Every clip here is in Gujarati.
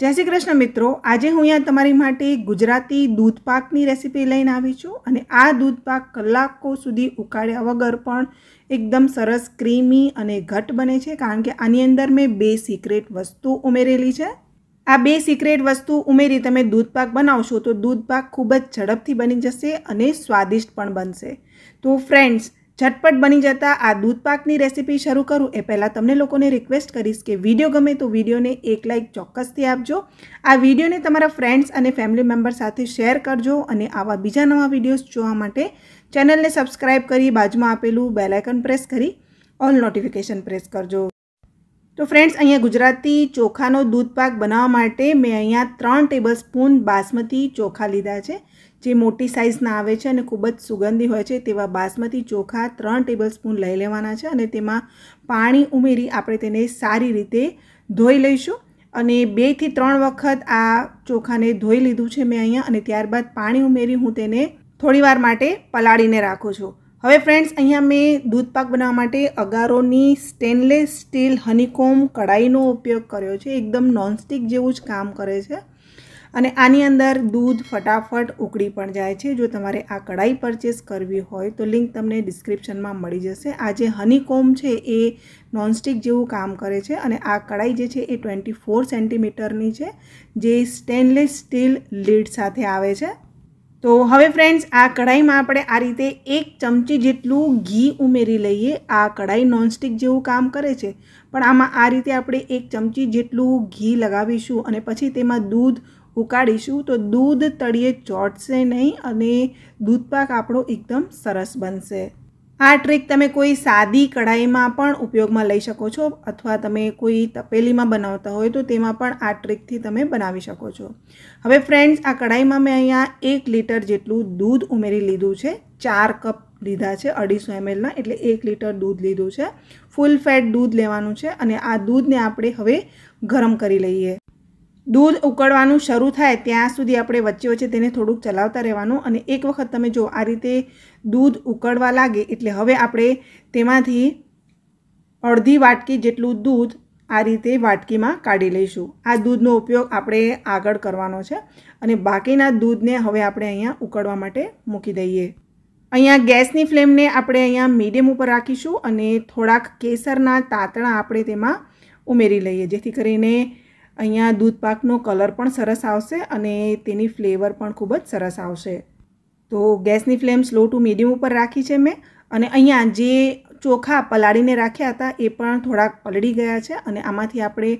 જય શ્રી કૃષ્ણ મિત્રો આજે હું અહીંયા તમારી માટે ગુજરાતી દૂધપાકની પાકની રેસીપી લઈને આવી છું અને આ દૂધપાક કલાકો સુધી ઉકાળ્યા વગર પણ એકદમ સરસ ક્રીમી અને ઘટ બને છે કારણ કે આની અંદર મેં બે સિક્રેટ વસ્તુ ઉમેરેલી છે આ બે સિક્રેટ વસ્તુ ઉમેરી તમે દૂધપાક બનાવશો તો દૂધપાક ખૂબ જ ઝડપથી બની જશે અને સ્વાદિષ્ટ પણ બનશે તો ફ્રેન્ડ્સ ઝટપટ બની જતા આ દૂધપાકની પાકની રેસીપી શરૂ કરું એ પહેલાં તમને લોકોને રિક્વેસ્ટ કરીશ કે વિડીયો ગમે તો વિડીયોને એક લાઇક ચોક્કસથી આપજો આ વિડીયોને તમારા ફ્રેન્ડ્સ અને ફેમિલી મેમ્બર સાથે શેર કરજો અને આવા બીજા નવા વિડીયોઝ જોવા માટે ચેનલને સબસ્ક્રાઇબ કરી બાજુમાં આપેલું બેલાઇકન પ્રેસ કરી ઓલ નોટિફિકેશન પ્રેસ કરજો તો ફ્રેન્ડ્સ અહીંયા ગુજરાતી ચોખાનો દૂધપાક બનાવવા માટે મેં અહીંયા ત્રણ ટેબલ સ્પૂન બાસમતી ચોખા લીધા છે જે મોટી સાઇઝના આવે છે અને ખૂબ જ સુગંધી હોય છે તેવા બાસમતી ચોખા ત્રણ ટેબલ સ્પૂન લઈ લેવાના છે અને તેમાં પાણી ઉમેરી આપણે તેને સારી રીતે ધોઈ લઈશું અને બેથી ત્રણ વખત આ ચોખાને ધોઈ લીધું છે મેં અહીંયા અને ત્યારબાદ પાણી ઉમેરી હું તેને થોડીવાર માટે પલાળીને રાખું છું હવે ફ્રેન્ડ્સ અહીંયા મેં દૂધપાક બનાવવા માટે અગારોની સ્ટેનલેસ સ્ટીલ હનીકોમ કડાઈનો ઉપયોગ કર્યો છે એકદમ નોનસ્ટિક જેવું જ કામ કરે છે અને આની અંદર દૂધ ફટાફટ ઉકળી પણ જાય છે જો તમારે આ કઢાઈ પરચેસ કરવી હોય તો લિંક તમને ડિસ્ક્રિપ્શનમાં મળી જશે આ જે હનીકોમ છે એ નોનસ્ટિક જેવું કામ કરે છે અને આ કઢાઈ જે છે એ ટ્વેન્ટી ફોર સેન્ટીમીટરની છે જે સ્ટેનલેસ સ્ટીલ લીડ સાથે આવે છે તો હવે ફ્રેન્ડ્સ આ કઢાઈમાં આપણે આ રીતે એક ચમચી જેટલું ઘી ઉમેરી લઈએ આ કઢાઈ નોનસ્ટિક જેવું કામ કરે છે પણ આમાં આ રીતે આપણે એક ચમચી જેટલું ઘી લગાવીશું અને પછી તેમાં દૂધ ઉકાળીશું તો દૂધ તળીએ ચોટશે નહીં અને દૂધપાક આપણો એકદમ સરસ બનશે આ ટ્રીક તમે કોઈ સાદી કઢાઈમાં પણ ઉપયોગમાં લઈ શકો છો અથવા તમે કોઈ તપેલીમાં બનાવતા હોય તો તેમાં પણ આ ટ્રીકથી તમે બનાવી શકો છો હવે ફ્રેન્ડ્સ આ કઢાઈમાં મેં અહીંયા એક લીટર જેટલું દૂધ ઉમેરી લીધું છે ચાર કપ લીધા છે અઢીસો એમએલના એટલે એક લીટર દૂધ લીધું છે ફૂલ ફેટ દૂધ લેવાનું છે અને આ દૂધને આપણે હવે ગરમ કરી લઈએ દૂધ ઉકળવાનું શરૂ થાય ત્યાં સુધી આપણે વચ્ચે વચ્ચે તેને થોડુંક ચલાવતા રહેવાનું અને એક વખત તમે જો આ રીતે દૂધ ઉકળવા લાગે એટલે હવે આપણે તેમાંથી અડધી વાટકી જેટલું દૂધ આ રીતે વાટકીમાં કાઢી લઈશું આ દૂધનો ઉપયોગ આપણે આગળ કરવાનો છે અને બાકીના દૂધને હવે આપણે અહીંયા ઉકળવા માટે મૂકી દઈએ અહીંયા ગેસની ફ્લેમને આપણે અહીંયા મીડિયમ ઉપર રાખીશું અને થોડાક કેસરના તાતણા આપણે તેમાં ઉમેરી લઈએ જેથી કરીને અહીંયા દૂધપાકનો કલર પણ સરસ આવશે અને તેની ફ્લેવર પણ ખૂબ જ સરસ આવશે તો ગેસની ફ્લેમ સ્લો ટુ મીડિયમ ઉપર રાખી છે મેં અને અહીંયા જે ચોખા પલાળીને રાખ્યા હતા એ પણ થોડાક પલળી ગયા છે અને આમાંથી આપણે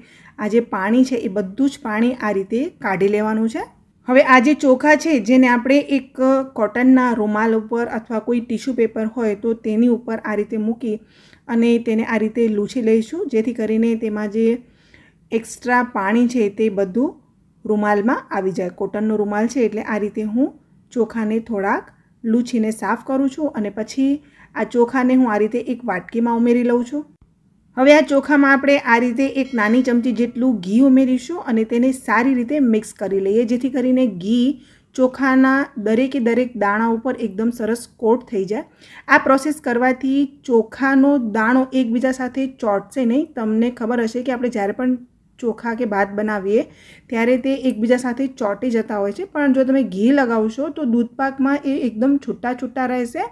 આ જે પાણી છે એ બધું જ પાણી આ રીતે કાઢી લેવાનું છે હવે આ જે ચોખા છે જેને આપણે એક કોટનના રૂમાલ ઉપર અથવા કોઈ ટીશ્યુ પેપર હોય તો તેની ઉપર આ રીતે મૂકી અને તેને આ રીતે લૂછી લઈશું જેથી કરીને તેમાં જે એક્સ્ટ્રા પાણી છે તે બધું રૂમાલમાં આવી જાય કોટનનો રૂમાલ છે એટલે આ રીતે હું ચોખાને થોડાક લૂછીને સાફ કરું છું અને પછી આ ચોખાને હું આ રીતે એક વાટકીમાં ઉમેરી લઉં છું હવે આ ચોખામાં આપણે આ રીતે એક નાની ચમચી જેટલું ઘી ઉમેરીશું અને તેને સારી રીતે મિક્સ કરી લઈએ જેથી કરીને ઘી ચોખાના દરેકે દરેક દાણા ઉપર એકદમ સરસ કોટ થઈ જાય આ પ્રોસેસ કરવાથી ચોખાનો દાણો એકબીજા સાથે ચોંટશે નહીં તમને ખબર હશે કે આપણે જ્યારે પણ ચોખા કે ભાત બનાવીએ ત્યારે તે એકબીજા સાથે ચોંટી જતા હોય છે પણ જો તમે ઘી લગાવશો તો દૂધપાકમાં એ એકદમ છૂટા છૂટા રહેશે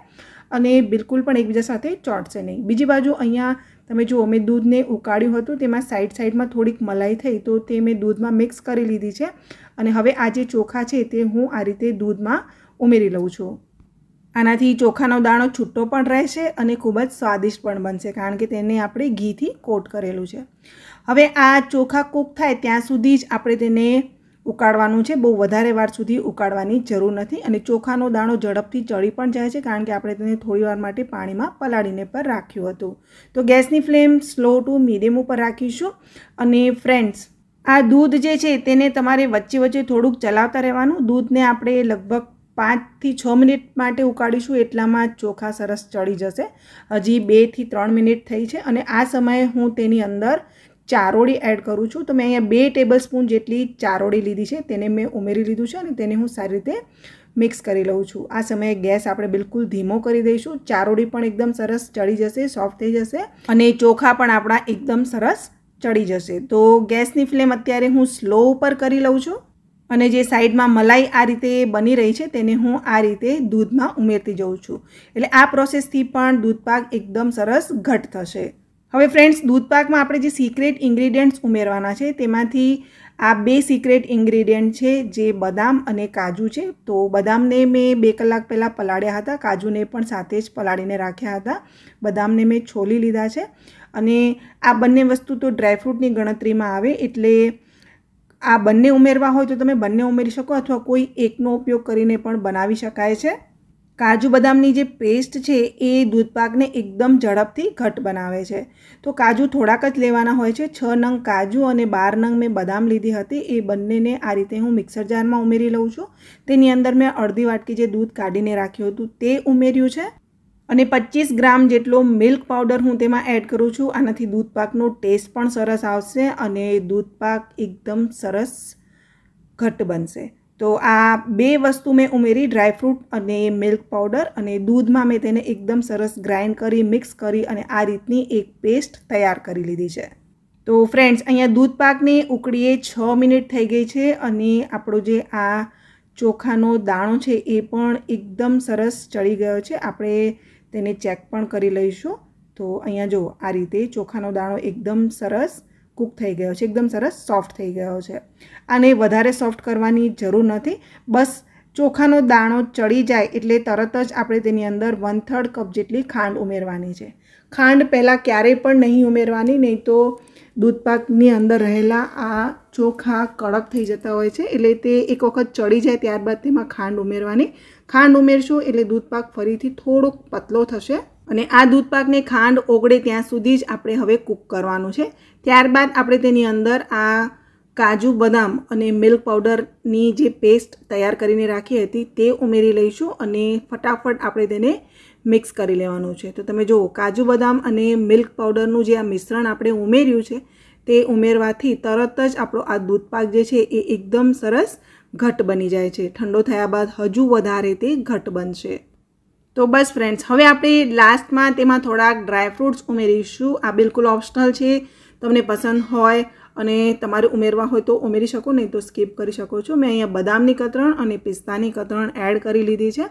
અને બિલકુલ પણ એકબીજા સાથે ચોંટશે નહીં બીજી બાજુ અહીંયા તમે જુઓ મેં દૂધને ઉકાળ્યું હતું તેમાં સાઈડ સાઈડમાં થોડીક મલાઈ થઈ તો તે મેં દૂધમાં મિક્સ કરી લીધી છે અને હવે આ જે ચોખા છે તે હું આ રીતે દૂધમાં ઉમેરી લઉં છું આનાથી ચોખાનો દાણો છૂટો પણ રહેશે અને ખૂબ જ સ્વાદિષ્ટ પણ બનશે કારણ કે તેને આપણે ઘીથી કોટ કરેલું છે હવે આ ચોખા કૂક થાય ત્યાં સુધી જ આપણે તેને ઉકાળવાનું છે બહુ વધારે વાર સુધી ઉકાળવાની જરૂર નથી અને ચોખાનો દાણો ઝડપથી ચડી પણ જાય છે કારણ કે આપણે તેને થોડી વાર માટે પાણીમાં પલાળીને પર રાખ્યું હતું તો ગેસની ફ્લેમ સ્લો ટુ મીડિયમ ઉપર રાખીશું અને ફ્રેન્ડ્સ આ દૂધ જે છે તેને તમારે વચ્ચે વચ્ચે થોડુંક ચલાવતા રહેવાનું દૂધને આપણે લગભગ પાંચથી છ મિનિટ માટે ઉકાળીશું એટલામાં ચોખા સરસ ચડી જશે હજી બેથી ત્રણ મિનિટ થઈ છે અને આ સમયે હું તેની અંદર ચારોળી એડ કરું છું તો મેં અહીંયા બે ટેબલ સ્પૂન જેટલી ચારોળી લીધી છે તેને મેં ઉમેરી લીધું છે અને તેને હું સારી રીતે મિક્સ કરી લઉં છું આ સમયે ગેસ આપણે બિલકુલ ધીમો કરી દઈશું ચારોળી પણ એકદમ સરસ ચડી જશે સોફ્ટ થઈ જશે અને ચોખા પણ આપણા એકદમ સરસ ચડી જશે તો ગેસની ફ્લેમ અત્યારે હું સ્લો ઉપર કરી લઉં છું અને જે સાઈડમાં મલાઈ આ રીતે બની રહી છે તેને હું આ રીતે દૂધમાં ઉમેરતી જઉં છું એટલે આ પ્રોસેસથી પણ દૂધપાક એકદમ સરસ ઘટ થશે હવે ફ્રેન્ડ્સ દૂધપાકમાં આપણે જે સિક્રેટ ઇન્ગ્રીડિયન્ટ્સ ઉમેરવાના છે તેમાંથી આ બે સિક્રેટ ઇન્ગ્રીડિયન્ટ છે જે બદામ અને કાજુ છે તો બદામને મેં બે કલાક પહેલાં પલાળ્યા હતા કાજુને પણ સાથે જ પલાળીને રાખ્યા હતા બદામને મેં છોલી લીધા છે અને આ બંને વસ્તુ તો ડ્રાયફ્રૂટની ગણતરીમાં આવે એટલે આ બંને ઉમેરવા હોય તો તમે બંને ઉમેરી શકો અથવા કોઈ એકનો ઉપયોગ કરીને પણ બનાવી શકાય છે કાજુ બદામની જે પેસ્ટ છે એ દૂધપાકને એકદમ ઝડપથી ઘટ બનાવે છે તો કાજુ થોડાક જ લેવાના હોય છે છ નંગ કાજુ અને બાર નંગ મેં બદામ લીધી હતી એ બંનેને આ રીતે હું મિક્સર જારમાં ઉમેરી લઉં છું તેની અંદર મેં અડધી વાટકી જે દૂધ કાઢીને રાખ્યું હતું તે ઉમેર્યું છે અને પચીસ ગ્રામ જેટલો મિલ્ક પાવડર હું તેમાં એડ કરું છું આનાથી દૂધપાકનો ટેસ્ટ પણ સરસ આવશે અને દૂધપાક એકદમ સરસ ઘટ બનશે તો આ બે વસ્તુ મેં ઉમેરી ડ્રાયફ્રૂટ અને મિલ્ક પાવડર અને દૂધમાં મેં તેને એકદમ સરસ ગ્રાઇન્ડ કરી મિક્સ કરી અને આ રીતની એક પેસ્ટ તૈયાર કરી લીધી છે તો ફ્રેન્ડ્સ અહીંયા દૂધ પાકને ઉકળીએ છ મિનિટ થઈ ગઈ છે અને આપણો જે આ ચોખાનો દાણો છે એ પણ એકદમ સરસ ચડી ગયો છે આપણે તેને ચેક પણ કરી લઈશું તો અહીંયા જુઓ આ રીતે ચોખાનો દાણો એકદમ સરસ કૂક થઈ ગયો છે એકદમ સરસ સોફ્ટ થઈ ગયો છે અને વધારે સોફ્ટ કરવાની જરૂર નથી બસ ચોખાનો દાણો ચડી જાય એટલે તરત જ આપણે તેની અંદર વન થર્ડ કપ જેટલી ખાંડ ઉમેરવાની છે ખાંડ પહેલાં ક્યારેય પણ નહીં ઉમેરવાની નહીં તો દૂધપાકની અંદર રહેલા આ ચોખા કડક થઈ જતા હોય છે એટલે તે એક વખત ચડી જાય ત્યારબાદ તેમાં ખાંડ ઉમેરવાની ખાંડ ઉમેરશો એટલે દૂધપાક ફરીથી થોડોક પતલો થશે અને આ દૂધપાકને ખાંડ ઓગળે ત્યાં સુધી જ આપણે હવે કૂક કરવાનું છે ત્યારબાદ આપણે તેની અંદર આ કાજુ બદામ અને મિલ્ક પાવડરની જે પેસ્ટ તૈયાર કરીને રાખી હતી તે ઉમેરી લઈશું અને ફટાફટ આપણે તેને મિક્સ કરી લેવાનું છે તો તમે જુઓ કાજુ બદામ અને મિલ્ક પાવડરનું જે આ મિશ્રણ આપણે ઉમેર્યું છે તે ઉમેરવાથી તરત જ આપણો આ દૂધપાક જે છે એ એકદમ સરસ ઘટ બની જાય છે ઠંડો થયા બાદ હજુ વધારે તે ઘટ બનશે તો બસ ફ્રેન્ડ્સ હવે આપણે લાસ્ટમાં તેમાં થોડાક ડ્રાયફ્રૂટ્સ ઉમેરીશું આ બિલકુલ ઓપ્શનલ છે તમને પસંદ હોય અને તમારે ઉમેરવા હોય તો ઉમેરી શકો નહીં તો સ્કીપ કરી શકો છો મેં અહીંયા બદામની કતરણ અને પિસ્તાની કતરણ એડ કરી લીધી છે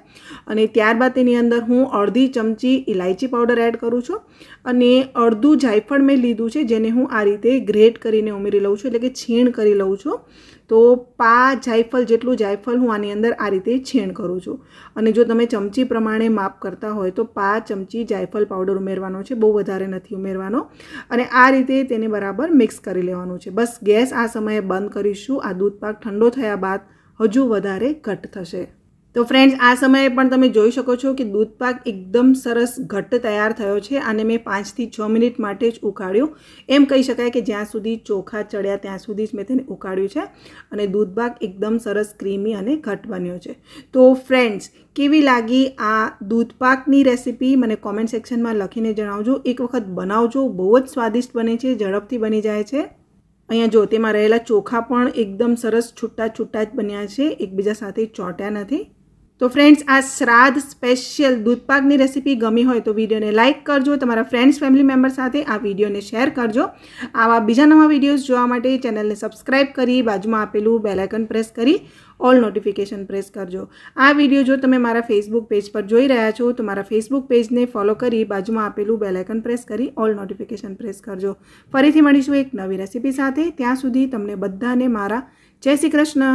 અને ત્યારબાદ તેની અંદર હું અડધી ચમચી ઇલાયચી પાવડર એડ કરું છું અને અડધું જાયફળ મેં લીધું છે જેને હું આ રીતે ગ્રેટ કરીને ઉમેરી લઉં છું એટલે કે છીણ કરી લઉં છું તો પા જાયફળ જેટલું જાયફળ હું આની અંદર આ રીતે છેણ કરું છું અને જો તમે ચમચી પ્રમાણે માપ કરતા હોય તો પા ચમચી જાયફળ પાવડર ઉમેરવાનો છે બહુ વધારે નથી ઉમેરવાનો અને આ રીતે તેને બરાબર મિક્સ કરી લેવાનું છે બસ ગેસ આ સમયે બંધ કરીશું આ દૂધપાક ઠંડો થયા બાદ હજુ વધારે ઘટ થશે તો ફ્રેન્ડ્સ આ સમયે પણ તમે જોઈ શકો છો કે દૂધ પાક એકદમ સરસ ઘટ્ટ તૈયાર થયો છે અને મેં પાંચથી છ મિનિટ માટે જ ઉકાળ્યો એમ કહી શકાય કે જ્યાં સુધી ચોખા ચડ્યા ત્યાં સુધી જ મેં તેને ઉકાળ્યું છે અને દૂધ પાક એકદમ સરસ ક્રીમી અને ઘટ્ટ બન્યો છે તો ફ્રેન્ડ્સ કેવી લાગી આ દૂધ પાકની રેસીપી મને કોમેન્ટ સેક્શનમાં લખીને જણાવજો એક વખત બનાવજો બહુ જ સ્વાદિષ્ટ બને છે ઝડપથી બની જાય છે અહીંયા જો તેમાં રહેલા ચોખા પણ એકદમ સરસ છૂટા છૂટા જ બન્યા છે એકબીજા સાથે ચોંટ્યા નથી તો ફ્રેન્ડ્સ આ શ્રાદ્ધ સ્પેશિયલ દૂધપાકની રેસિપી ગમી હોય તો વિડિયોને લાઈક કરજો તમારા ફ્રેન્ડ્સ ફેમિલી મેમ્બર સાથે આ વિડિયોને શેર કરજો આવા બીજા નવા વિડીયો જોવા માટે ચેનલને સબસ્ક્રાઇબ કરી બાજુમાં આપેલું બેલ આઇકન પ્રેસ કરી ઓલ નોટિફિકેશન પ્રેસ કરજો આ વિડિયો જો તમે મારા ફેસબુક પેજ પર જોઈ રહ્યા છો તો મારા ફેસબુક પેજને ફોલો કરી બાજુમાં આપેલું બેલ આઇકન પ્રેસ કરી ઓલ નોટિફિકેશન પ્રેસ કરજો ફરીથી મળીશું એક નવી રેસિપી સાથે ત્યાં સુધી તમને બધાને મારા જય શ્રી કૃષ્ણ